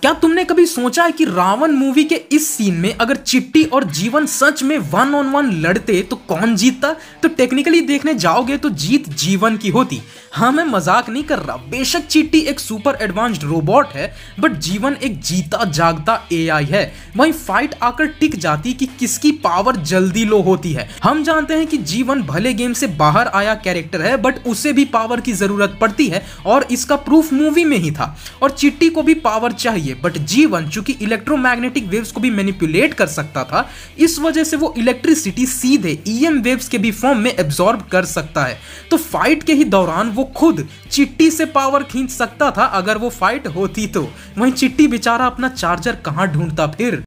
क्या तुमने कभी सोचा है कि रावण मूवी के इस सीन में अगर चिट्टी और जीवन सच में वन ऑन वन लड़ते तो कौन जीतता तो टेक्निकली देखने जाओगे तो जीत जीवन की होती हाँ मैं मजाक नहीं कर रहा बेशक चिट्टी एक सुपर एडवांस्ड रोबोट है बट जीवन एक जीता जागता एआई है वहीं फाइट आकर टिक जाती कि किसकी पावर जल्दी लो होती है हम जानते हैं कि जीवन भले गेम से बाहर आया कैरेक्टर है बट उसे भी पावर की जरूरत पड़ती है और इसका प्रूफ मूवी में ही था और चिट्टी को भी पावर चाहिए चाहिए बट वन चूंकि इलेक्ट्रोमैग्नेटिक वेव्स को भी मैनिपुलेट कर सकता था इस वजह से वो इलेक्ट्रिसिटी सीधे ईएम e वेव्स के भी फॉर्म में एब्जॉर्ब कर सकता है तो फाइट के ही दौरान वो खुद चिट्टी से पावर खींच सकता था अगर वो फाइट होती तो वहीं चिट्टी बेचारा अपना चार्जर कहाँ ढूंढता फिर